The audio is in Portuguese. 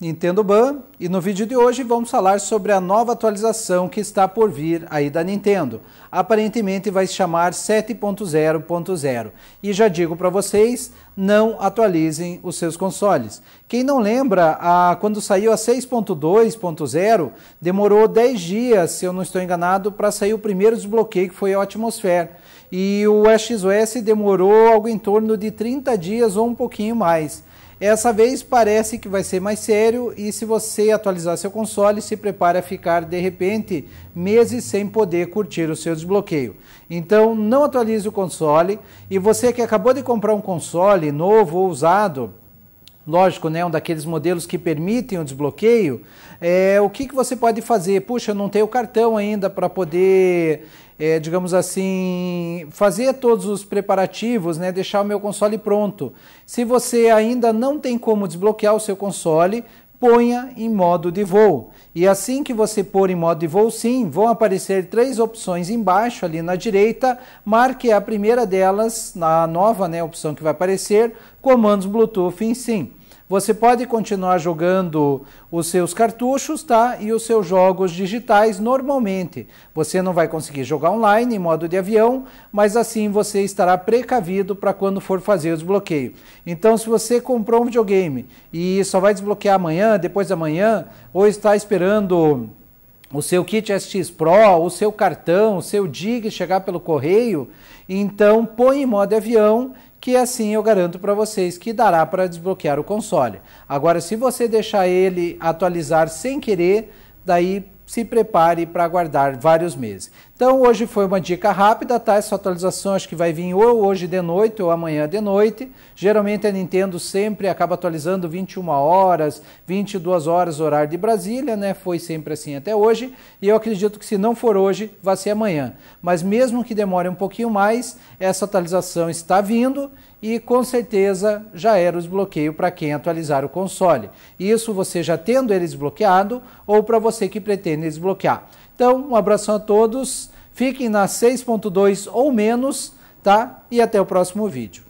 Nintendo Ban e no vídeo de hoje vamos falar sobre a nova atualização que está por vir aí da Nintendo. Aparentemente vai se chamar 7.0.0 e já digo para vocês, não atualizem os seus consoles. Quem não lembra, a, quando saiu a 6.2.0 demorou 10 dias, se eu não estou enganado, para sair o primeiro desbloqueio que foi a Atmosphere e o XOS demorou algo em torno de 30 dias ou um pouquinho mais. Essa vez parece que vai ser mais sério e se você atualizar seu console, se prepare a ficar de repente meses sem poder curtir o seu desbloqueio. Então não atualize o console e você que acabou de comprar um console novo ou usado, lógico, né, um daqueles modelos que permitem o desbloqueio, é, o que, que você pode fazer? Puxa, eu não tenho cartão ainda para poder, é, digamos assim, fazer todos os preparativos, né, deixar o meu console pronto. Se você ainda não tem como desbloquear o seu console, ponha em modo de voo. E assim que você pôr em modo de voo, sim, vão aparecer três opções embaixo ali na direita. Marque a primeira delas, na nova né, opção que vai aparecer, comandos Bluetooth em sim. Você pode continuar jogando os seus cartuchos, tá? E os seus jogos digitais normalmente. Você não vai conseguir jogar online em modo de avião, mas assim você estará precavido para quando for fazer o desbloqueio. Então, se você comprou um videogame e só vai desbloquear amanhã, depois de amanhã, ou está esperando o seu kit SX Pro, o seu cartão, o seu DIG chegar pelo correio, então põe em modo avião que assim eu garanto para vocês que dará para desbloquear o console. Agora, se você deixar ele atualizar sem querer, daí se prepare para aguardar vários meses. Então hoje foi uma dica rápida, tá? Essa atualização acho que vai vir ou hoje de noite ou amanhã de noite. Geralmente a Nintendo sempre acaba atualizando 21 horas, 22 horas horário de Brasília, né? Foi sempre assim até hoje. E eu acredito que se não for hoje, vai ser amanhã. Mas mesmo que demore um pouquinho mais, essa atualização está vindo e com certeza já era o desbloqueio para quem atualizar o console. Isso você já tendo ele desbloqueado ou para você que pretende desbloquear. Então, um abração a todos, fiquem na 6.2 ou menos, tá? E até o próximo vídeo.